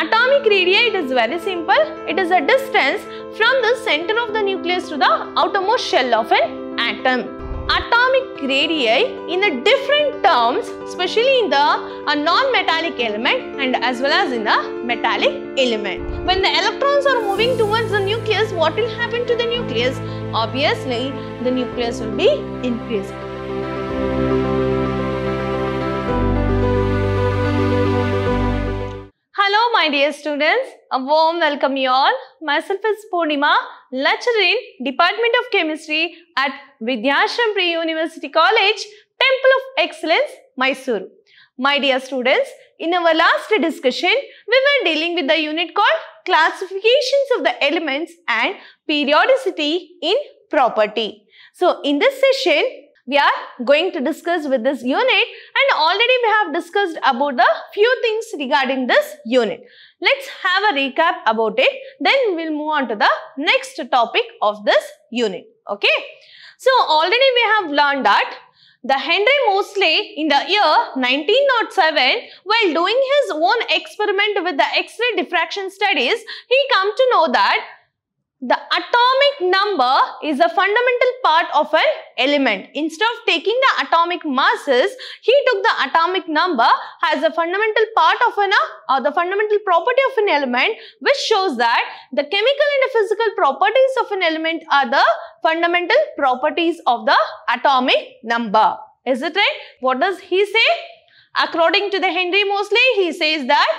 Atomic radii, it is very simple. It is a distance from the center of the nucleus to the outermost shell of an atom. Atomic radii in the different terms, especially in the uh, non-metallic element and as well as in the metallic element. When the electrons are moving towards the nucleus, what will happen to the nucleus? Obviously, the nucleus will be increased. Hello, my dear students. A warm welcome you all. Myself is Purnima, lecturer in Department of Chemistry at Vidyashram Pre-University College, Temple of Excellence, Mysuru. My dear students, in our last discussion, we were dealing with the unit called Classifications of the Elements and Periodicity in Property. So, in this session, we are going to discuss with this unit and already we have discussed about the few things regarding this unit. Let's have a recap about it then we'll move on to the next topic of this unit. Okay. So already we have learned that the Henry Moseley in the year 1907 while doing his own experiment with the X-ray diffraction studies, he come to know that the atomic number is a fundamental part of an element. Instead of taking the atomic masses, he took the atomic number as a fundamental part of an, or uh, the fundamental property of an element, which shows that the chemical and the physical properties of an element are the fundamental properties of the atomic number. Is it right? What does he say? According to the Henry Mosley, he says that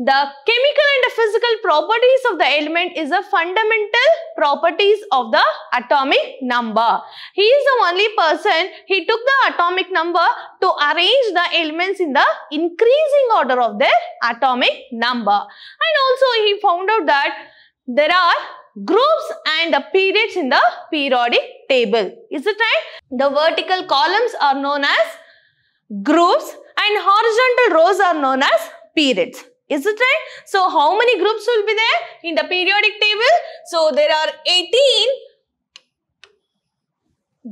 the chemical and physical properties of the element is a fundamental properties of the atomic number. He is the only person, he took the atomic number to arrange the elements in the increasing order of their atomic number. And also he found out that there are groups and the periods in the periodic table. Is it right? The vertical columns are known as groups and horizontal rows are known as periods. Is it right? So how many groups will be there in the periodic table? So there are 18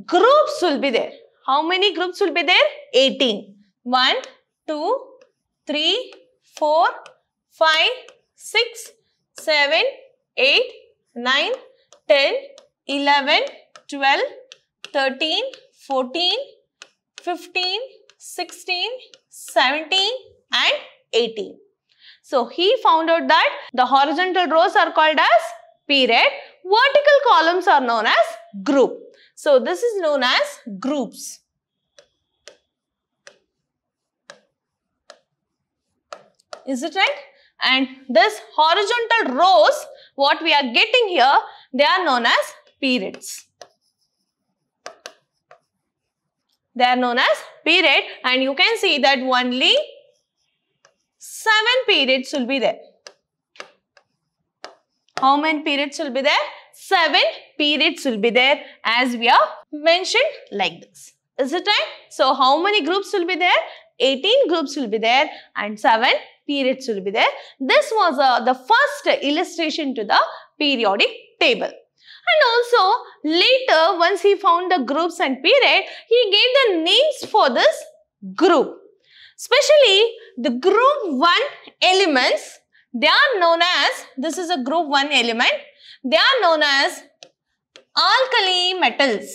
groups will be there. How many groups will be there? 18. 1, 2, 3, 4, 5, 6, 7, 8, 9, 10, 11, 12, 13, 14, 15, 16, 17 and 18. So he found out that the horizontal rows are called as period. Vertical columns are known as group. So this is known as groups. Is it right? And this horizontal rows, what we are getting here, they are known as periods. They are known as period and you can see that only seven periods will be there. How many periods will be there? Seven periods will be there as we have mentioned like this. Is it right? So how many groups will be there? 18 groups will be there and 7 periods will be there. This was uh, the first illustration to the periodic table. And also later once he found the groups and period, he gave the names for this group. Especially the group 1 elements, they are known as, this is a group 1 element, they are known as alkali metals.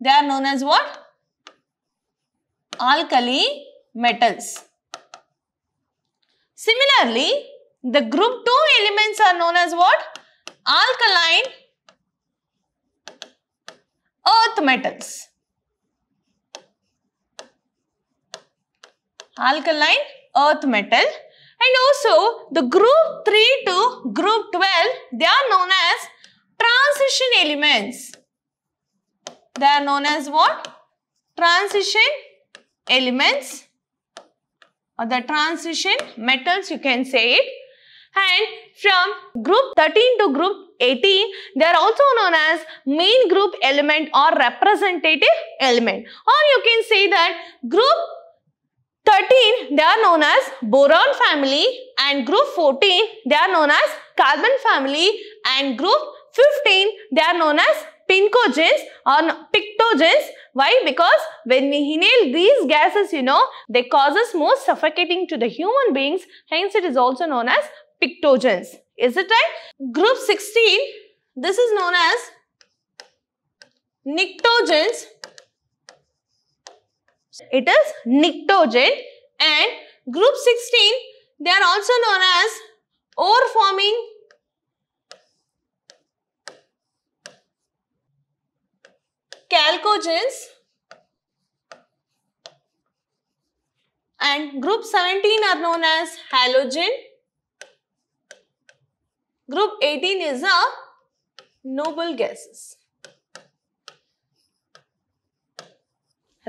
They are known as what? Alkali metals. Similarly, the group 2 elements are known as what? Alkaline earth metals. alkaline earth metal and also the group 3 to group 12 they are known as transition elements they are known as what transition elements or the transition metals you can say it and from group 13 to group 18 they are also known as main group element or representative element or you can say that group 13, they are known as boron family and group 14, they are known as carbon family and group 15, they are known as pincogens or pictogens. Why? Because when we inhale these gases, you know, they causes more suffocating to the human beings. Hence, it is also known as pictogens. Is it right? Group 16, this is known as nictogens it is nictogen and group 16 they are also known as ore forming calcogens and group 17 are known as halogen. Group 18 is a noble gases.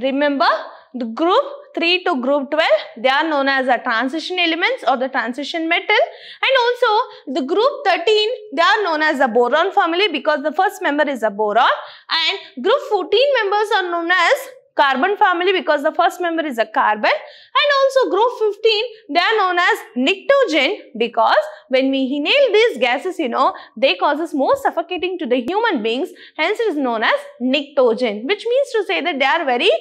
Remember the group 3 to group 12, they are known as the transition elements or the transition metal. And also the group 13, they are known as the boron family because the first member is a boron. And group 14 members are known as carbon family because the first member is a carbon and also group 15 they are known as nictogen because when we inhale these gases you know they causes more suffocating to the human beings hence it is known as nictogen which means to say that they are very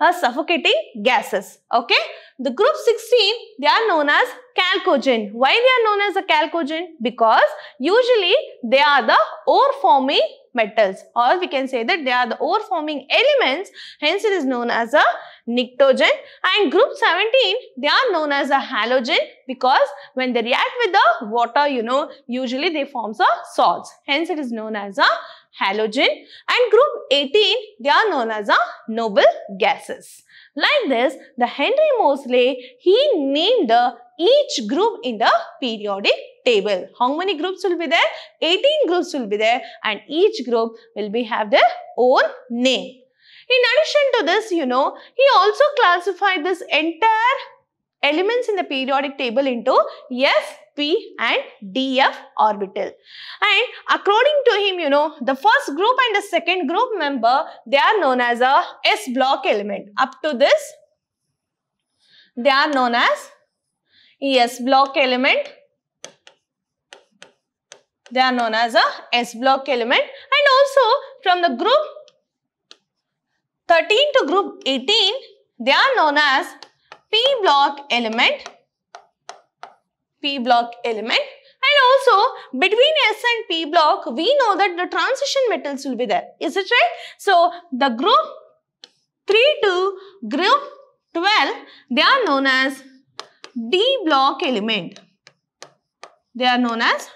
are uh, suffocating gases. Okay. The group 16, they are known as chalcogen. Why they are known as a chalcogen? Because usually they are the ore forming metals or we can say that they are the ore forming elements hence it is known as a nictogen and group 17 they are known as a halogen because when they react with the water you know usually they forms a salts hence it is known as a halogen and group 18 they are known as a noble gases. Like this the Henry Moseley he named each group in the periodic table. How many groups will be there? 18 groups will be there and each group will be have their own name. In addition to this you know he also classified this entire elements in the periodic table into S, p and df orbital. And according to him, you know, the first group and the second group member, they are known as a s block element. Up to this, they are known as s block element. They are known as a s block element. And also from the group 13 to group 18, they are known as p block element P block element and also between S and P block we know that the transition metals will be there. Is it right? So the group 3 to group 12 they are known as D block element. They are known as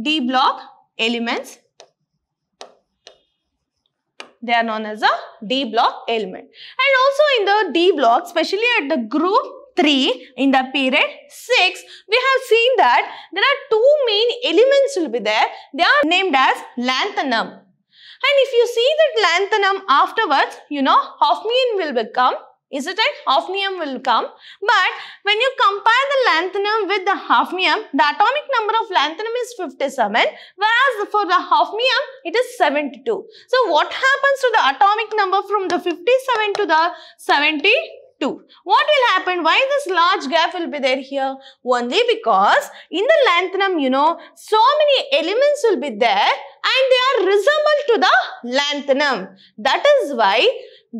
D block elements they are known as a D block element. And also in the D block, especially at the group 3 in the period 6 we have seen that there are two main elements will be there they are named as lanthanum and if you see that lanthanum afterwards you know hafnium will become is it right? Hafnium will come. But when you compare the lanthanum with the hafnium, the atomic number of lanthanum is 57, whereas for the hafnium, it is 72. So what happens to the atomic number from the 57 to the 72? 2. What will happen? Why this large gap will be there here? Only because in the lanthanum, you know, so many elements will be there and they are resemble to the lanthanum. That is why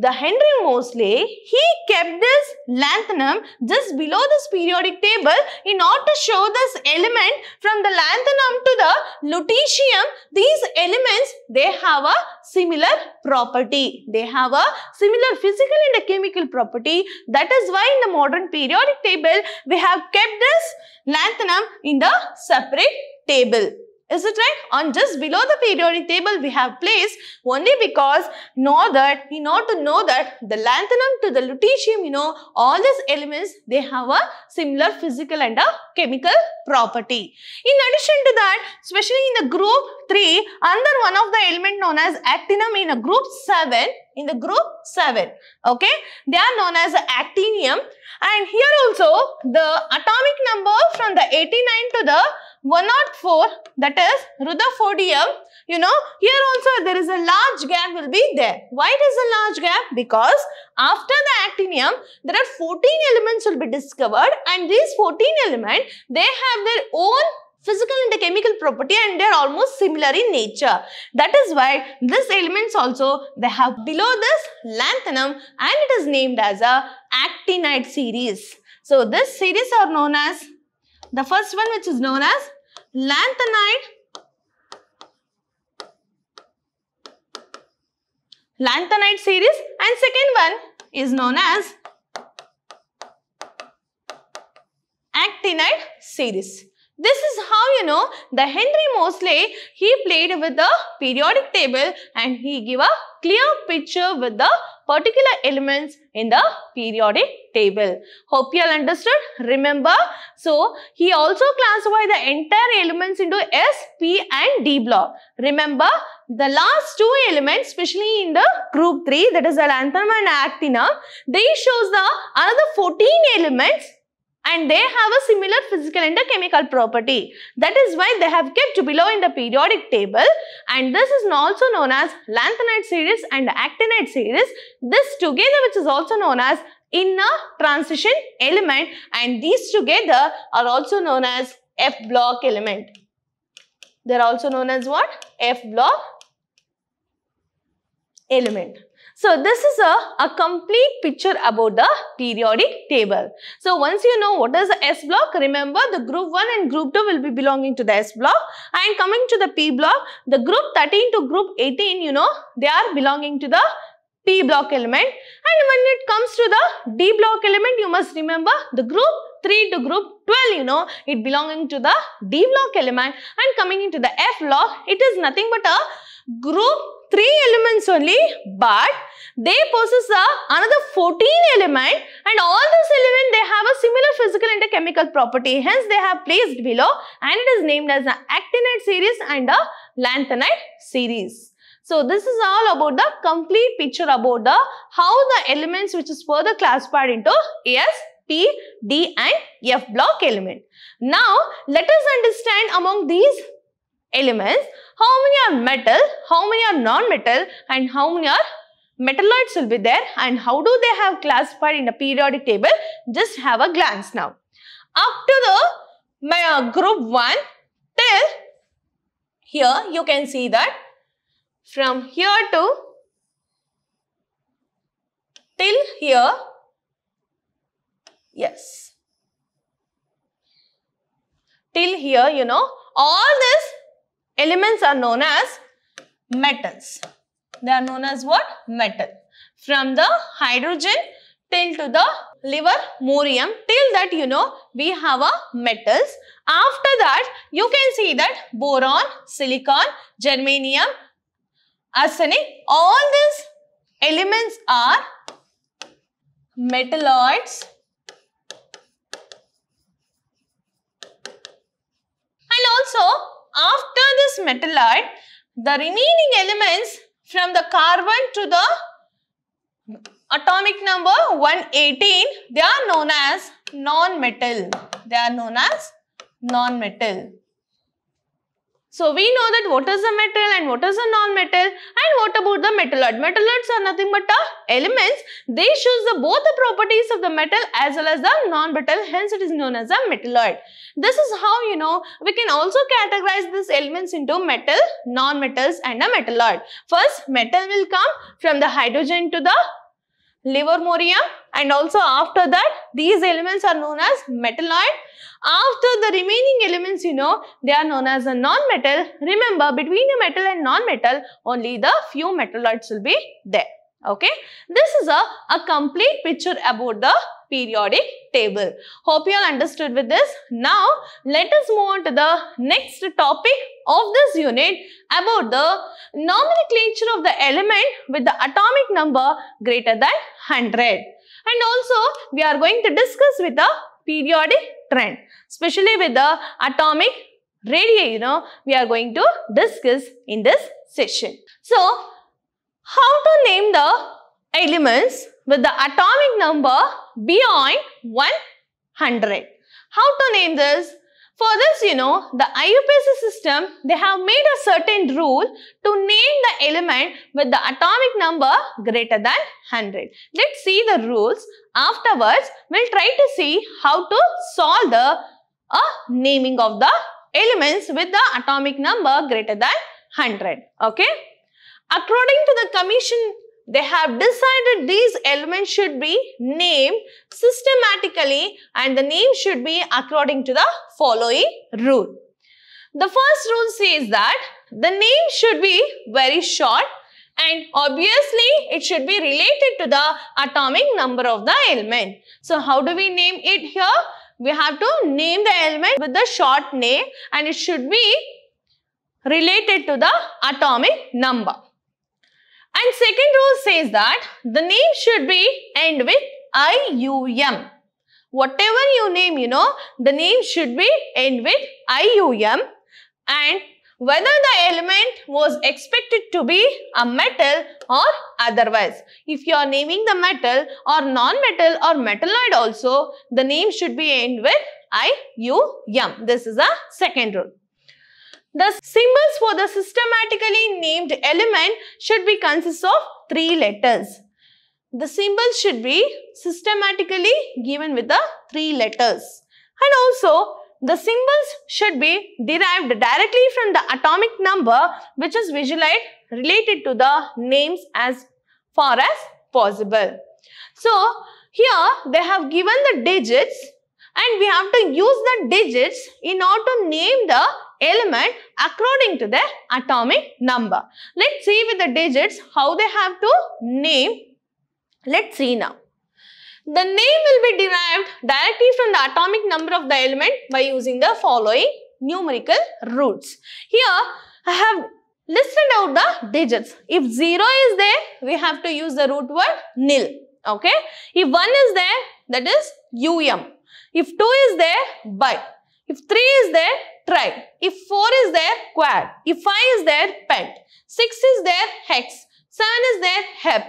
the Henry Moseley, he kept this lanthanum just below this periodic table in order to show this element from the lanthanum to the lutetium, these elements, they have a similar property. They have a similar physical and a chemical property. That is why in the modern periodic table, we have kept this lanthanum in the separate table. Is it right? On just below the periodic table we have placed only because know that, we know to know that the lanthanum to the lutetium, you know, all these elements, they have a similar physical and a chemical property. In addition to that, especially in the group 3, under one of the element known as actinum in a group 7, in the group 7. Okay, they are known as actinium and here also the atomic number from the 89 to the 104 that is rutherfordium you know here also there is a large gap will be there why it is a large gap because after the actinium there are 14 elements will be discovered and these 14 element they have their own physical and the chemical property and they are almost similar in nature. That is why these elements also they have below this lanthanum and it is named as a actinide series. So this series are known as the first one which is known as lanthanide lanthanide series and second one is known as actinide series. This is how you know the Henry Mosley. he played with the periodic table and he give a clear picture with the particular elements in the periodic table. Hope you all understood. Remember, so he also classified the entire elements into S, P and D block. Remember, the last two elements, especially in the group 3, that is the lanthanum and Actinum. they shows the another 14 elements and they have a similar physical and a chemical property. That is why they have kept below in the periodic table and this is also known as lanthanide series and actinide series. This together which is also known as inner transition element and these together are also known as F block element. They are also known as what? F block element. So this is a, a complete picture about the periodic table. So once you know what is the S block, remember the group 1 and group 2 will be belonging to the S block. And coming to the P block, the group 13 to group 18, you know, they are belonging to the P block element. And when it comes to the D block element, you must remember the group 3 to group 12, you know, it belonging to the D block element. And coming into the F block, it is nothing but a group 3 elements only but they possess the another 14 element and all those elements they have a similar physical and a chemical property hence they have placed below and it is named as an actinide series and a lanthanide series. So this is all about the complete picture about the how the elements which is further classified into S, P, D and F block element. Now let us understand among these elements, how many are metal, how many are non-metal and how many are metalloids will be there and how do they have classified in a periodic table? Just have a glance now. Up to the my uh, group 1 till here you can see that from here to till here yes till here you know all this elements are known as metals. They are known as what? Metal. From the hydrogen till to the liver morium till that you know we have a metals after that you can see that boron silicon germanium arsenic all these elements are metalloids and also after this metalloid, the remaining elements from the carbon to the atomic number 118, they are known as non-metal. They are known as non-metal. So we know that what is a metal and what is a non-metal and what about the metalloid. Metalloids are nothing but uh, elements. They shows the, both the properties of the metal as well as the non-metal. Hence it is known as a metalloid. This is how you know we can also categorize these elements into metal, non-metals and a metalloid. First metal will come from the hydrogen to the livermorea and also after that these elements are known as metalloid. After the remaining elements you know they are known as a non-metal. Remember between a metal and non-metal only the few metalloids will be there. Okay, this is a, a complete picture about the periodic table. Hope you all understood with this. Now, let us move on to the next topic of this unit about the nomenclature of the element with the atomic number greater than 100. And also, we are going to discuss with the periodic trend, especially with the atomic radii, you know, we are going to discuss in this session. So, how to name the elements with the atomic number beyond 100. How to name this? For this, you know, the IUPAC system, they have made a certain rule to name the element with the atomic number greater than 100. Let's see the rules. Afterwards, we'll try to see how to solve the uh, naming of the elements with the atomic number greater than 100. Okay. According to the commission, they have decided these elements should be named systematically and the name should be according to the following rule. The first rule says that the name should be very short and obviously it should be related to the atomic number of the element. So how do we name it here? We have to name the element with the short name and it should be related to the atomic number. And second rule says that the name should be end with IUM. Whatever you name, you know, the name should be end with IUM. And whether the element was expected to be a metal or otherwise. If you are naming the metal or non-metal or metalloid also, the name should be end with IUM. This is a second rule. The symbols for the systematically named element should be consists of three letters. The symbols should be systematically given with the three letters. And also, the symbols should be derived directly from the atomic number which is visualized related to the names as far as possible. So, here they have given the digits and we have to use the digits in order to name the element according to their atomic number. Let's see with the digits how they have to name. Let's see now. The name will be derived directly from the atomic number of the element by using the following numerical roots. Here, I have listed out the digits. If 0 is there, we have to use the root word nil. Okay. If 1 is there, that is um. If 2 is there, by. If 3 is there, try. If 4 is there, quad. If 5 is there, pent. 6 is there, hex. 7 is there, hep.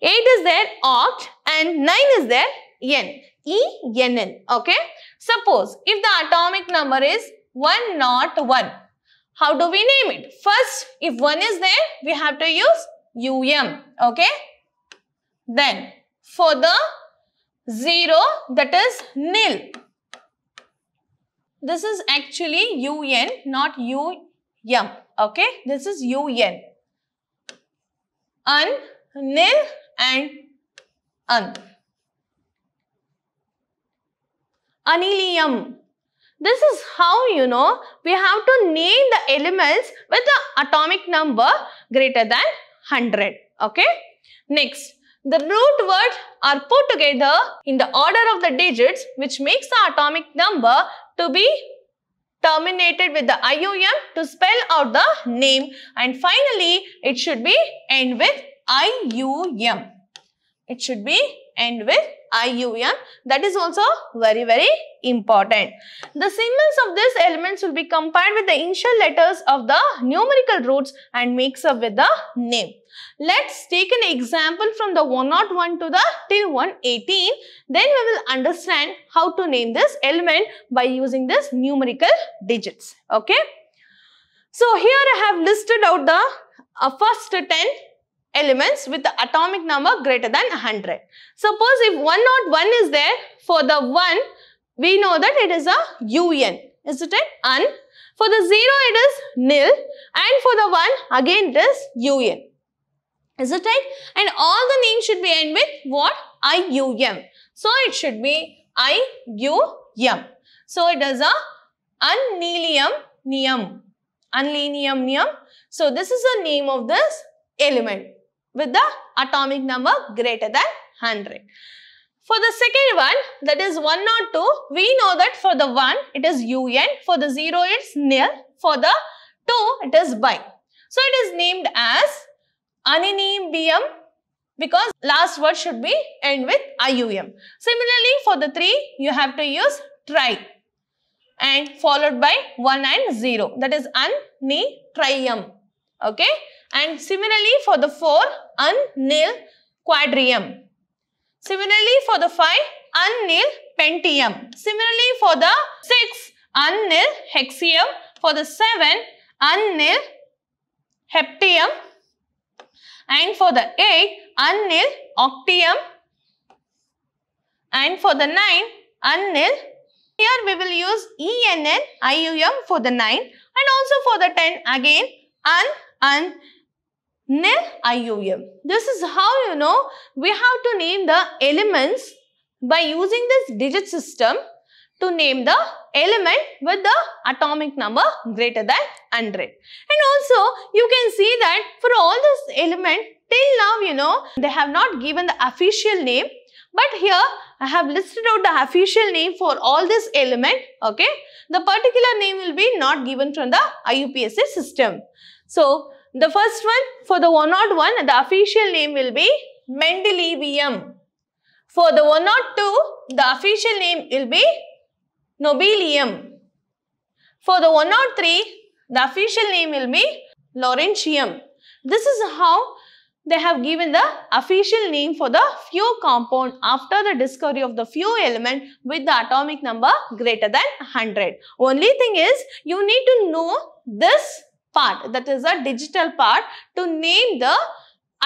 8 is there, oct. And 9 is there, yen. E, Okay. Suppose if the atomic number is 101, how do we name it? First, if 1 is there, we have to use um. Okay. Then, for the 0, that is nil. This is actually un, not um. Okay, this is un. Un, nil, and un. Anilium. This is how you know we have to name the elements with the atomic number greater than 100. Okay. Next, the root words are put together in the order of the digits which makes the atomic number to be terminated with the IOM to spell out the name. And finally, it should be end with IUM. It should be end with IUN. That is also very, very important. The symbols of these elements will be compared with the initial letters of the numerical roots and makes up with the name. Let's take an example from the 101 to the till 118. Then we will understand how to name this element by using this numerical digits. Okay. So here I have listed out the uh, first 10 elements with the atomic number greater than 100. Suppose if 101 is there for the 1, we know that it is a un, isn't it? Un. For the 0, it is nil. And for the 1, again it is un. Is it right? And all the names should be end with what? IUM. So it should be IUM. So it is a unnelium neum. Unlenium neum. So this is the name of this element with the atomic number greater than 100. For the second one, that is 102, we know that for the 1, it is un, for the 0, it's nil, for the 2, it is bi. So, it is named as aninibium because last word should be end with ium. Similarly, for the 3, you have to use tri and followed by 1 and 0. That is an, ni, trium. Okay. And similarly for the 4, unnil quadrium. Similarly for the 5, unnil pentium. Similarly for the 6, unnil hexium. For the 7, unnil heptium. And for the 8, unnil octium. And for the 9, unnil here we will use ENN, IUM for the 9 and also for the 10 again un, un, nil ium. This is how you know we have to name the elements by using this digit system to name the element with the atomic number greater than 100. And also you can see that for all this element till now you know they have not given the official name but here I have listed out the official name for all this element okay. The particular name will be not given from the IUPAC system. So the first one, for the 101, the official name will be Mendelevium. For the 102, the official name will be Nobelium. For the 103, the official name will be Laurentium. This is how they have given the official name for the few compound after the discovery of the few element with the atomic number greater than 100. Only thing is, you need to know this part that is a digital part to name the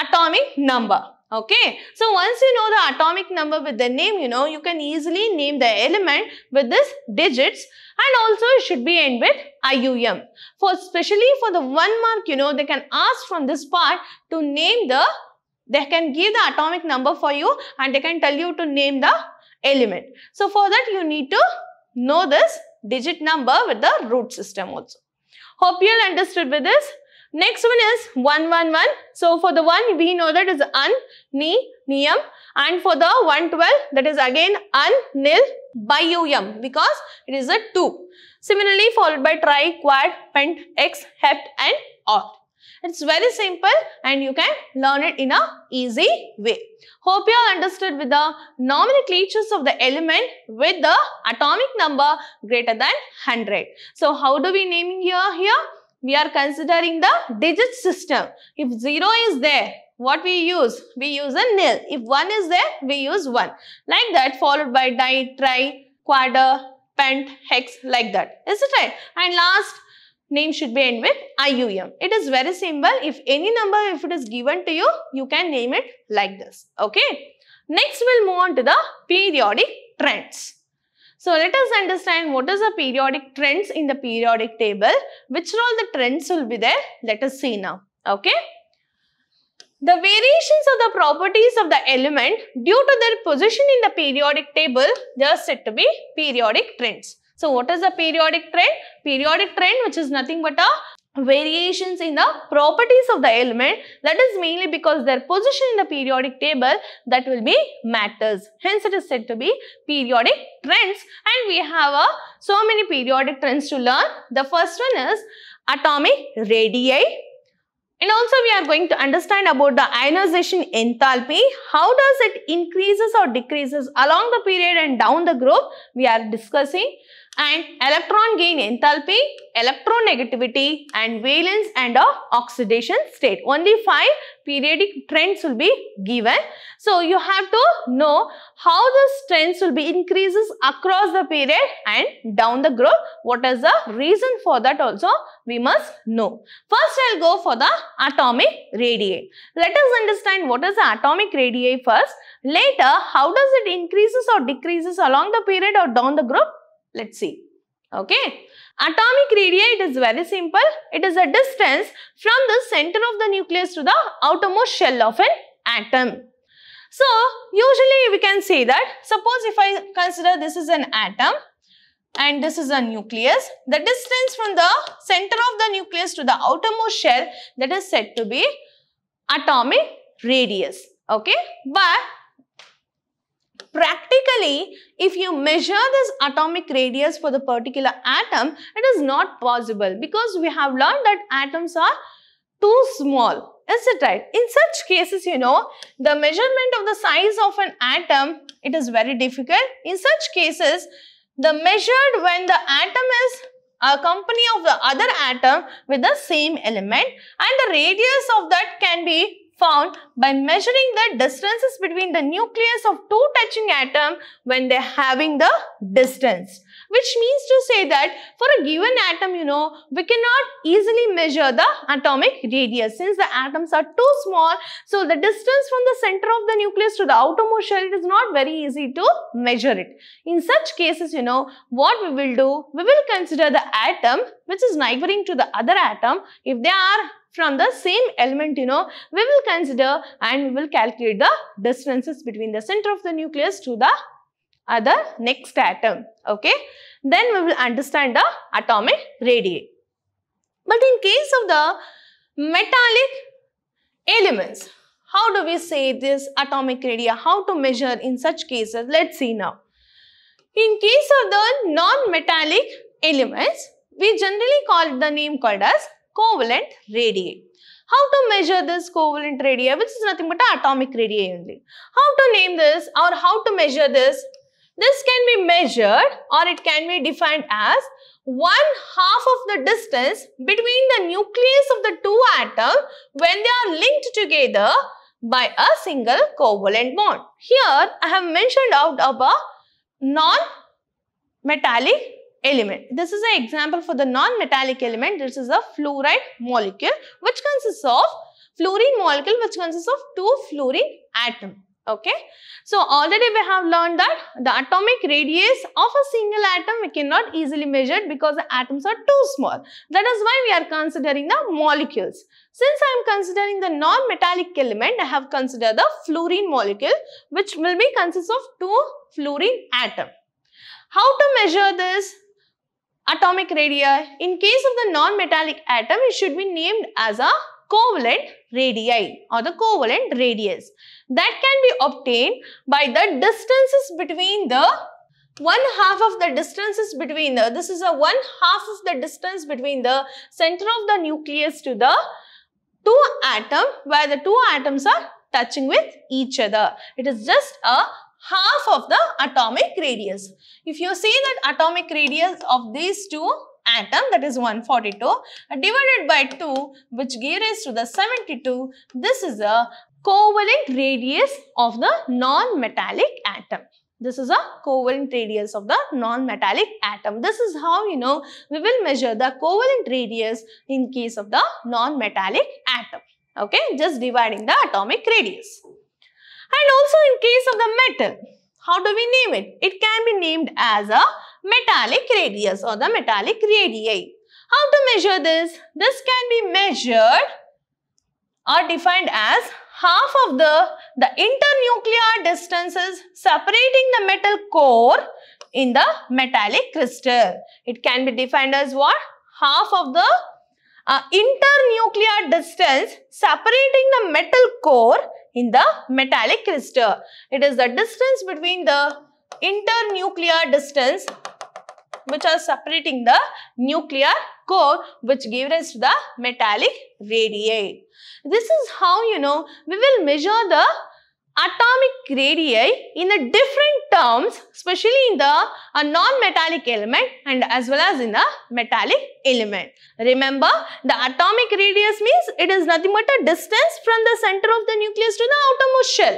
atomic number. Okay, so once you know the atomic number with the name, you know, you can easily name the element with this digits and also it should be end with IUM. For especially for the one mark, you know, they can ask from this part to name the, they can give the atomic number for you and they can tell you to name the element. So for that, you need to know this digit number with the root system also. Hope you'll understood with this. Next one is 111. So for the one, we know that is un, ni, niyam. And for the 112, that is again un, nil, bium because it is a 2. Similarly, followed by tri, quad, pent, hex, hept and oct. It's very simple and you can learn it in a easy way. Hope you have understood with the nomenclatures of the element with the atomic number greater than 100. So how do we naming here? Here we are considering the digit system. If 0 is there, what we use? We use a nil. If 1 is there, we use 1. Like that followed by di, tri, quadra, pent, hex like that. Is it right? And last name should be end with IUM. It is very simple. If any number, if it is given to you, you can name it like this. Okay. Next, we'll move on to the periodic trends. So, let us understand what is the periodic trends in the periodic table. Which all the trends will be there? Let us see now. Okay. The variations of the properties of the element due to their position in the periodic table, they are said to be periodic trends. So what is a periodic trend? Periodic trend which is nothing but a variations in the properties of the element that is mainly because their position in the periodic table that will be matters. Hence it is said to be periodic trends and we have uh, so many periodic trends to learn. The first one is atomic radii. And also we are going to understand about the ionization enthalpy. How does it increases or decreases along the period and down the group we are discussing and electron gain enthalpy, electronegativity and valence and uh, oxidation state. Only five periodic trends will be given. So you have to know how the trends will be increases across the period and down the group. What is the reason for that also we must know. First I'll go for the atomic radii. Let us understand what is the atomic radii first. Later how does it increases or decreases along the period or down the group Let's see. Okay. Atomic radii, it is very simple. It is a distance from the center of the nucleus to the outermost shell of an atom. So, usually we can say that, suppose if I consider this is an atom and this is a nucleus, the distance from the center of the nucleus to the outermost shell that is said to be atomic radius. Okay. But Practically, if you measure this atomic radius for the particular atom, it is not possible because we have learned that atoms are too small. Is it right? In such cases, you know, the measurement of the size of an atom, it is very difficult. In such cases, the measured when the atom is a company of the other atom with the same element and the radius of that can be found by measuring the distances between the nucleus of two touching atom when they're having the distance. Which means to say that for a given atom, you know, we cannot easily measure the atomic radius since the atoms are too small. So the distance from the center of the nucleus to the outermost shell, it is not very easy to measure it. In such cases, you know, what we will do, we will consider the atom which is neighboring to the other atom if they are from the same element, you know, we will consider and we will calculate the distances between the center of the nucleus to the other next atom. Okay. Then we will understand the atomic radii. But in case of the metallic elements, how do we say this atomic radii? How to measure in such cases? Let's see now. In case of the non-metallic elements, we generally call the name called as covalent radii. How to measure this covalent radii, which is nothing but atomic radii only. How to name this or how to measure this? This can be measured or it can be defined as one half of the distance between the nucleus of the two atoms when they are linked together by a single covalent bond. Here I have mentioned out of a non-metallic element. This is an example for the non-metallic element. This is a fluoride molecule which consists of fluorine molecule which consists of two fluorine atom. Okay. So, already we have learned that the atomic radius of a single atom we cannot easily measure because the atoms are too small. That is why we are considering the molecules. Since I am considering the non-metallic element, I have considered the fluorine molecule which will be consists of two fluorine atom. How to measure this? atomic radii. In case of the non-metallic atom, it should be named as a covalent radii or the covalent radius. That can be obtained by the distances between the one half of the distances between the, this is a one half of the distance between the center of the nucleus to the two atom where the two atoms are touching with each other. It is just a half of the atomic radius. If you see that atomic radius of these two atom that is 142 uh, divided by 2 which gives to the 72 this is a covalent radius of the non-metallic atom. This is a covalent radius of the non-metallic atom. This is how you know we will measure the covalent radius in case of the non-metallic atom. Okay, just dividing the atomic radius. And also in case of the metal, how do we name it? It can be named as a metallic radius or the metallic radii. How to measure this? This can be measured or defined as half of the, the internuclear distances separating the metal core in the metallic crystal. It can be defined as what? Half of the uh, internuclear distance separating the metal core in the metallic crystal. It is the distance between the internuclear distance which are separating the nuclear core which give rise to the metallic radii. This is how you know we will measure the atomic radii in the different terms, especially in the uh, non-metallic element and as well as in the metallic element. Remember, the atomic radius means it is nothing but a distance from the center of the nucleus to the outermost shell.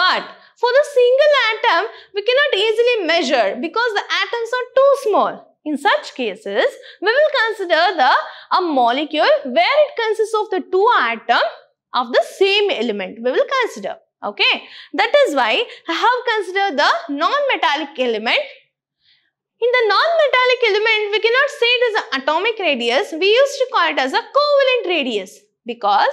But for the single atom, we cannot easily measure because the atoms are too small. In such cases, we will consider the a molecule where it consists of the two atoms of the same element we will consider. Okay, that is why I have considered the non-metallic element. In the non-metallic element, we cannot say it is an atomic radius. We used to call it as a covalent radius because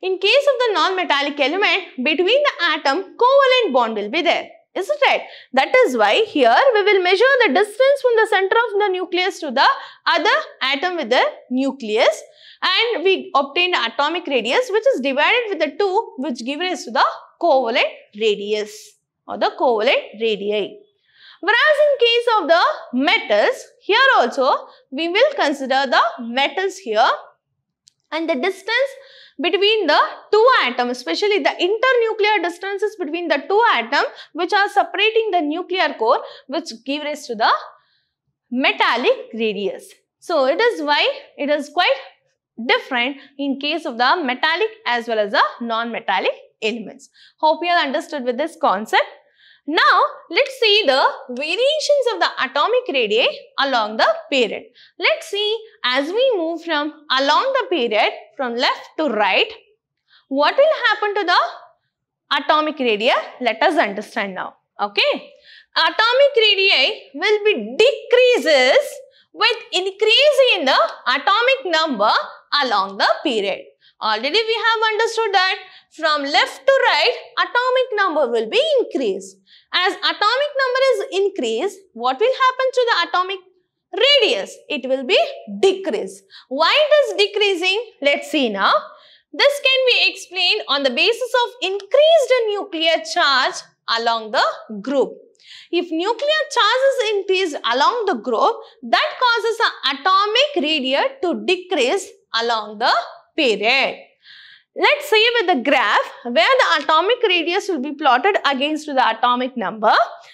in case of the non-metallic element, between the atom, covalent bond will be there. Is it right? That is why here we will measure the distance from the center of the nucleus to the other atom with the nucleus and we obtain atomic radius which is divided with the 2 which give rise to the covalent radius or the covalent radii. Whereas in case of the metals, here also we will consider the metals here and the distance between the two atoms, especially the internuclear distances between the two atoms which are separating the nuclear core which give rise to the metallic radius. So, it is why it is quite different in case of the metallic as well as the non-metallic elements. Hope you have understood with this concept. Now, let's see the variations of the atomic radii along the period. Let's see as we move from along the period from left to right, what will happen to the atomic radii? Let us understand now. Okay. Atomic radii will be decreases with increase in the atomic number along the period. Already we have understood that from left to right, atomic number will be increased. As atomic number is increased, what will happen to the atomic radius? It will be decreased. Why it is decreasing? Let's see now. This can be explained on the basis of increased nuclear charge along the group. If nuclear charge is increased along the group, that causes the atomic radius to decrease along the period. Let's see with the graph where the atomic radius will be plotted against the atomic number.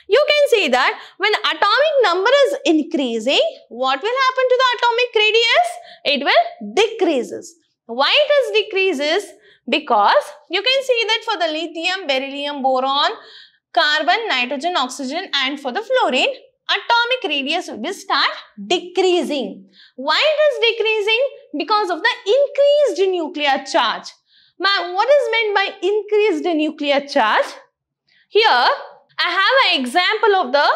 You can see that when atomic number is increasing, what will happen to the atomic radius? It will decreases. Why it is decreases? Because you can see that for the lithium, beryllium, boron, carbon, nitrogen, oxygen and for the fluorine, atomic radius will start decreasing. Why it is decreasing? Because of the increased nuclear charge. what is meant by increased nuclear charge? Here, I have an example of the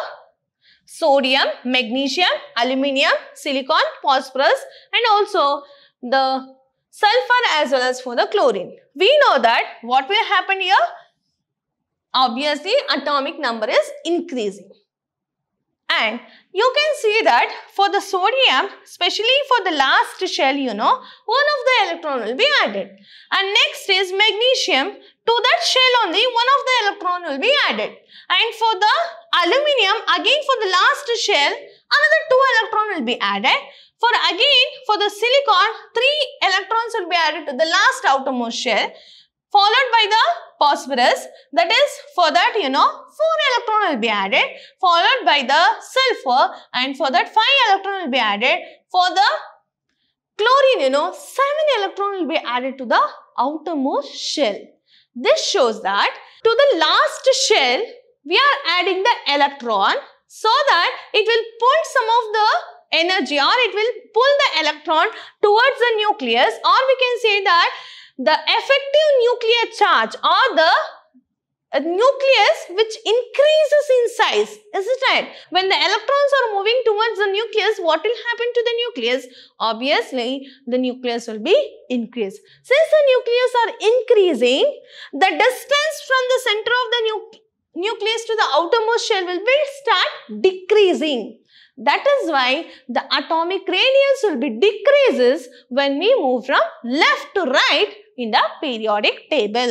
sodium, magnesium, aluminium, silicon, phosphorus and also the sulfur as well as for the chlorine. We know that what will happen here? Obviously, atomic number is increasing. And you can see that for the sodium, especially for the last shell, you know, one of the electron will be added. And next is magnesium. To that shell only, one of the electron will be added. And for the aluminium, again for the last shell, another two electron will be added. For again, for the silicon, three electrons will be added to the last outermost shell, followed by the phosphorus. That is, for that, you know, 4 electron will be added, followed by the sulfur, and for that 5 electron will be added. For the chlorine, you know, 7 electron will be added to the outermost shell. This shows that to the last shell, we are adding the electron so that it will pull some of the energy or it will pull the electron towards the nucleus or we can say that the effective nuclear charge or the a uh, nucleus which increases in size, is it right? When the electrons are moving towards the nucleus, what will happen to the nucleus? Obviously, the nucleus will be increased. Since the nucleus are increasing, the distance from the center of the nu nucleus to the outermost shell will be start decreasing. That is why the atomic radius will be decreases when we move from left to right in the periodic table.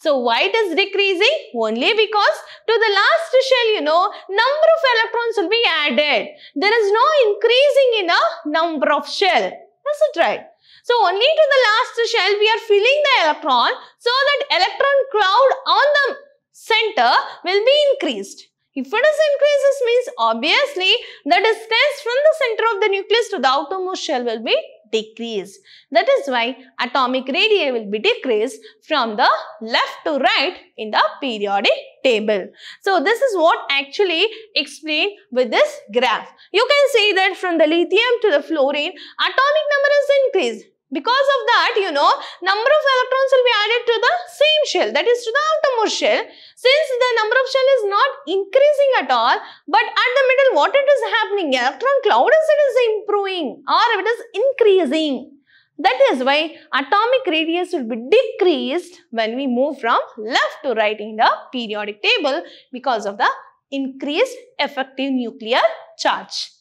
So why it is decreasing? Only because to the last shell, you know, number of electrons will be added. There is no increasing in the number of shell. Is it right? So only to the last shell we are filling the electron so that electron cloud on the center will be increased. If it is increases means obviously the distance from the center of the nucleus to the outermost shell will be decrease. That is why atomic radii will be decreased from the left to right in the periodic table. So this is what actually explained with this graph. You can see that from the lithium to the fluorine, atomic number is increased because of that, you know, number of electrons will be added to the same shell, that is to the outermost shell. Since the number of shell is not increasing at all, but at the middle, what it is happening? Electron cloud is it is improving or it is increasing. That is why atomic radius will be decreased when we move from left to right in the periodic table because of the increased effective nuclear charge.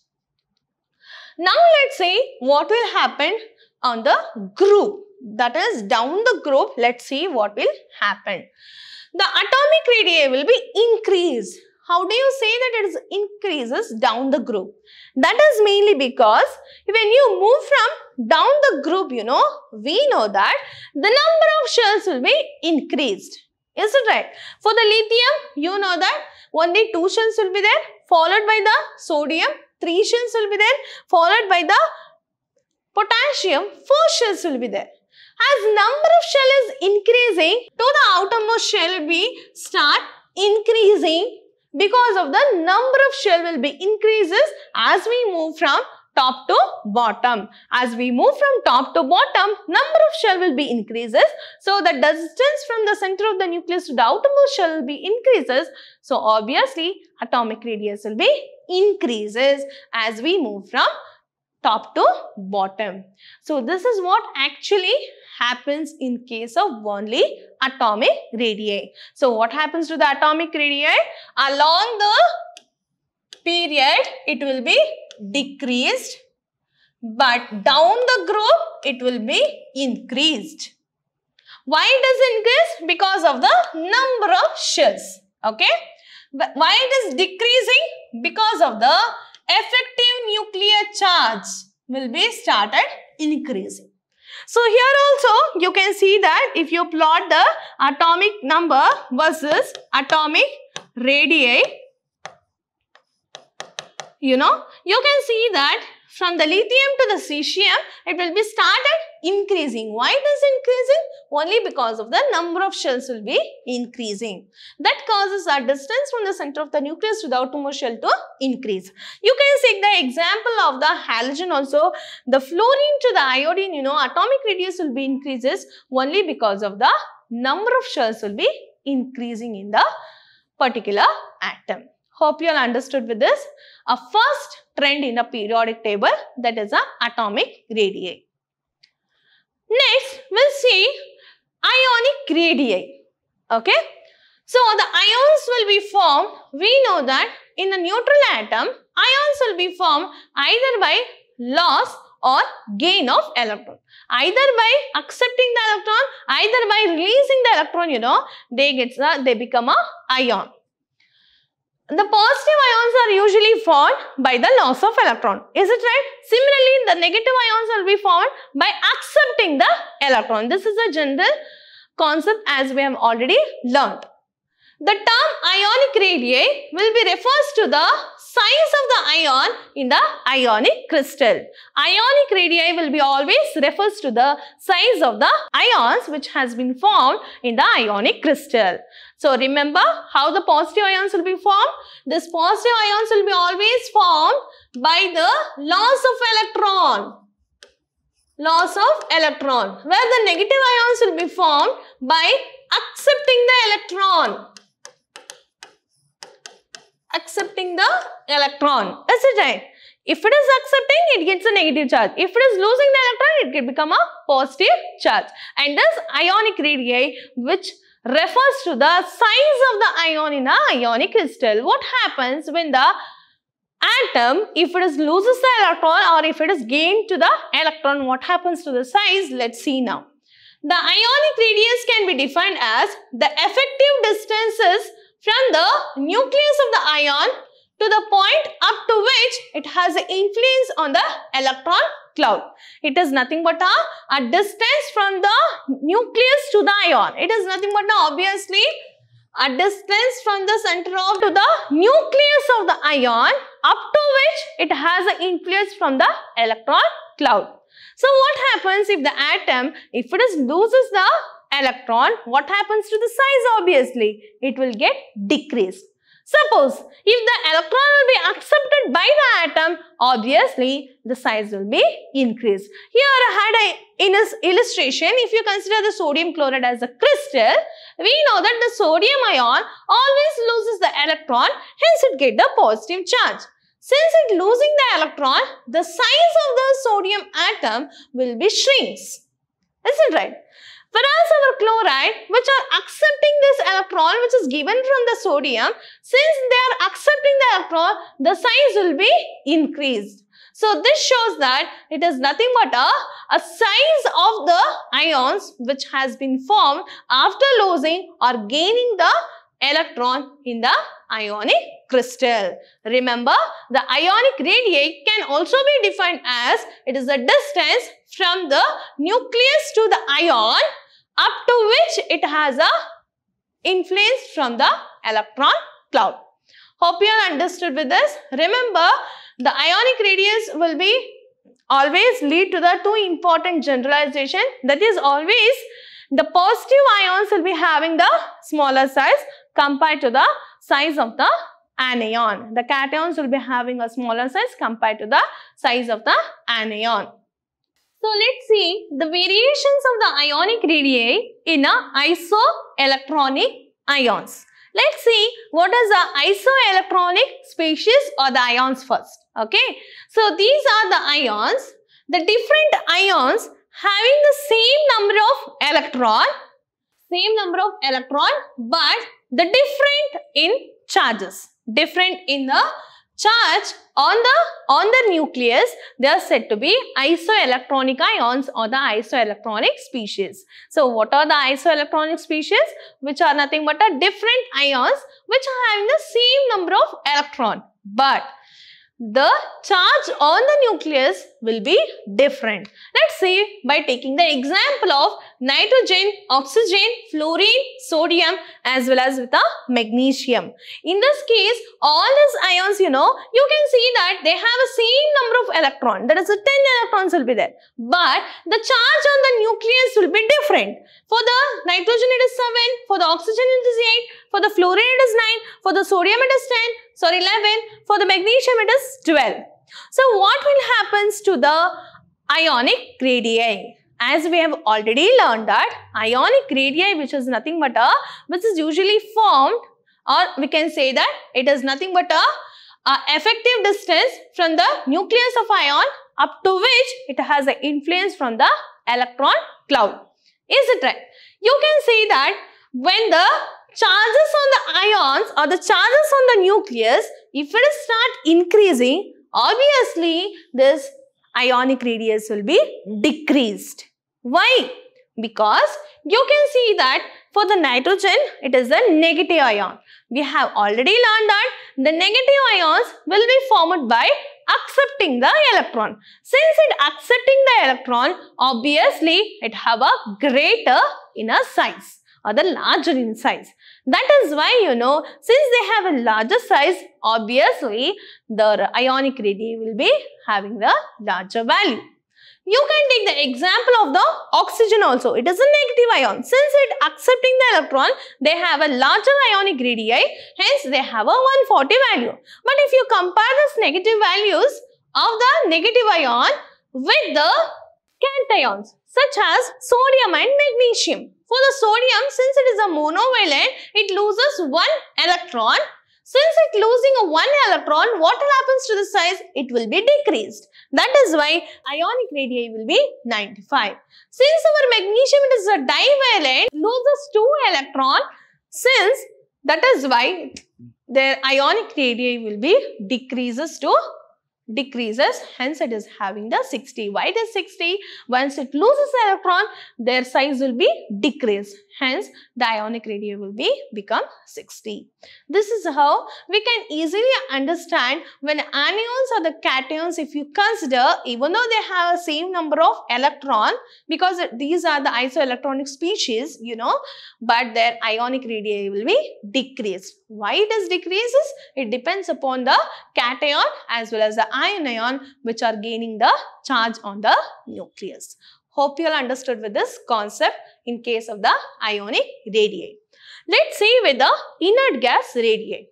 Now let's say what will happen on the group. That is down the group, let's see what will happen. The atomic radii will be increased. How do you say that it is increases down the group? That is mainly because when you move from down the group, you know, we know that the number of shells will be increased. Is it right? For the lithium, you know that only two shells will be there, followed by the sodium, three shells will be there, followed by the potassium, 4 shells will be there. As number of shell is increasing, to the outermost shell will be start increasing because of the number of shell will be increases as we move from top to bottom. As we move from top to bottom, number of shell will be increases. So, the distance from the center of the nucleus to the outermost shell will be increases. So, obviously, atomic radius will be increases as we move from top to bottom. So this is what actually happens in case of only atomic radii. So what happens to the atomic radii? Along the period, it will be decreased but down the group, it will be increased. Why it is increased? Because of the number of shells. Okay. But why it is decreasing? Because of the effective nuclear charge will be started increasing. So here also you can see that if you plot the atomic number versus atomic radii, you know, you can see that from the lithium to the cesium, it will be started increasing. Why it is increasing? Only because of the number of shells will be increasing. That causes our distance from the center of the nucleus to the outermost shell to increase. You can see the example of the halogen also. The fluorine to the iodine, you know, atomic radius will be increases only because of the number of shells will be increasing in the particular atom. Hope you all understood with this. A first trend in a periodic table that is a atomic radii. Next, we'll see ionic radii. Okay. So, the ions will be formed. We know that in the neutral atom, ions will be formed either by loss or gain of electron. Either by accepting the electron, either by releasing the electron, you know, they, get, uh, they become a ion the positive ions are usually formed by the loss of electron. Is it right? Similarly, the negative ions will be formed by accepting the electron. This is a general concept as we have already learned. The term ionic radii will be refers to the size of the ion in the ionic crystal. Ionic radii will be always refers to the size of the ions which has been formed in the ionic crystal. So remember how the positive ions will be formed? This positive ions will be always formed by the loss of electron. Loss of electron. Where the negative ions will be formed by accepting the electron. Accepting the electron. Is it right? If it is accepting, it gets a negative charge. If it is losing the electron, it can become a positive charge. And this ionic radii, which refers to the size of the ion in a ionic crystal. What happens when the atom, if it is loses the electron or if it is gained to the electron, what happens to the size? Let's see now. The ionic radius can be defined as the effective distances from the nucleus of the ion to the point up to which it has influence on the electron cloud. It is nothing but a, a distance from the nucleus to the ion. It is nothing but a, obviously a distance from the center of to the nucleus of the ion up to which it has an influence from the electron cloud. So what happens if the atom, if it is loses the electron, what happens to the size obviously? It will get decreased. Suppose if the electron will be accepted by the atom, obviously the size will be increased. Here I had a, in this illustration, if you consider the sodium chloride as a crystal, we know that the sodium ion always loses the electron, hence it get the positive charge. Since it losing the electron, the size of the sodium atom will be shrinks. Isn't right? as our chloride which are accepting this electron which is given from the sodium, since they are accepting the electron, the size will be increased. So this shows that it is nothing but a, a size of the ions which has been formed after losing or gaining the electron in the ionic crystal. Remember, the ionic radii can also be defined as it is the distance from the nucleus to the ion up to which it has a influence from the electron cloud. Hope you are understood with this. Remember, the ionic radius will be always lead to the two important generalization. That is always the positive ions will be having the smaller size compared to the size of the anion. The cations will be having a smaller size compared to the size of the anion. So let's see the variations of the ionic radii in a isoelectronic ions. Let's see what is the isoelectronic species or the ions first. Okay. So these are the ions. The different ions having the same number of electron, same number of electron, but the different in charges, different in the charge on the on the nucleus they are said to be isoelectronic ions or the isoelectronic species so what are the isoelectronic species which are nothing but a different ions which are having the same number of electron but the charge on the nucleus will be different. Let's say by taking the example of nitrogen, oxygen, fluorine, sodium as well as with the magnesium. In this case, all these ions, you know, you can see that they have a same number of electron. That is 10 electrons will be there. But the charge on the nucleus will be different. For the nitrogen it is 7, for the oxygen it is 8, for the fluorine it is 9, for the sodium it is 10, sorry 11, for the magnesium it is 12. So what will happens to the ionic radii? As we have already learned that ionic radii which is nothing but a which is usually formed or we can say that it is nothing but a, a effective distance from the nucleus of ion up to which it has an influence from the electron cloud. Is it right? You can see that when the charges on the ions or the charges on the nucleus, if it start increasing, obviously this ionic radius will be decreased. Why? Because you can see that for the nitrogen, it is a negative ion. We have already learned that the negative ions will be formed by accepting the electron. Since it accepting the electron, obviously it have a greater inner size. Are the larger in size. That is why you know since they have a larger size obviously the ionic radii will be having the larger value. You can take the example of the oxygen also. It is a negative ion. Since it accepting the electron, they have a larger ionic radii. Hence, they have a 140 value. But if you compare this negative values of the negative ion with the cations such as sodium and magnesium. For the sodium, since it is a monovalent, it loses one electron. Since it losing a one electron, what will happens to the size? It will be decreased. That is why ionic radii will be 95. Since our magnesium it is a divalent, loses two electron. Since that is why their ionic radii will be decreases to decreases hence it is having the 60 why it is 60 once it loses the electron their size will be decreased hence the ionic radius will be become 60 this is how we can easily understand when anions or the cations if you consider even though they have a same number of electron because these are the isoelectronic species you know but their ionic radius will be decreased why it is decreases it depends upon the cation as well as the ion ion which are gaining the charge on the nucleus. Hope you all understood with this concept in case of the ionic radii. Let's see with the inert gas radii.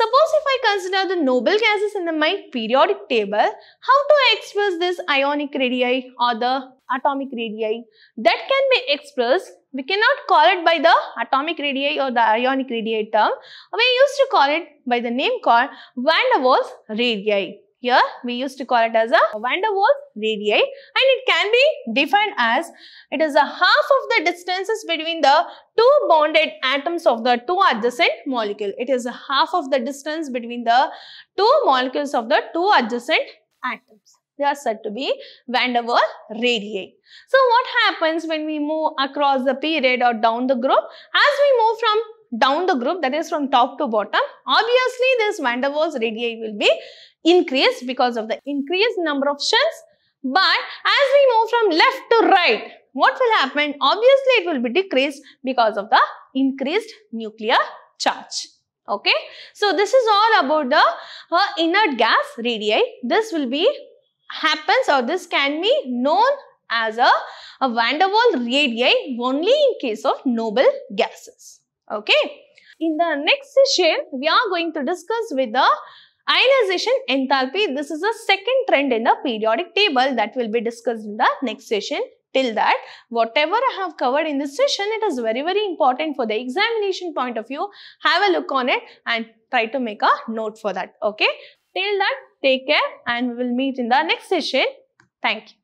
Suppose if I consider the noble gases in the, my periodic table, how to express this ionic radii or the atomic radii? That can be expressed, we cannot call it by the atomic radii or the ionic radii term. We used to call it by the name called van der Waals radii. Here we used to call it as a van der Waals radii and it can be defined as it is a half of the distances between the two bonded atoms of the two adjacent molecule. It is a half of the distance between the two molecules of the two adjacent atoms they are said to be van der Waals radii. So what happens when we move across the period or down the group? As we move from down the group that is from top to bottom, obviously this van der Waals radii will be Increase because of the increased number of shells. But as we move from left to right, what will happen? Obviously, it will be decreased because of the increased nuclear charge. Okay. So, this is all about the uh, inert gas radii. This will be happens or this can be known as a, a van der Waal radii only in case of noble gases. Okay. In the next session, we are going to discuss with the Ionization enthalpy, this is the second trend in the periodic table that will be discussed in the next session. Till that, whatever I have covered in this session, it is very, very important for the examination point of view. Have a look on it and try to make a note for that. Okay. Till that, take care and we will meet in the next session. Thank you.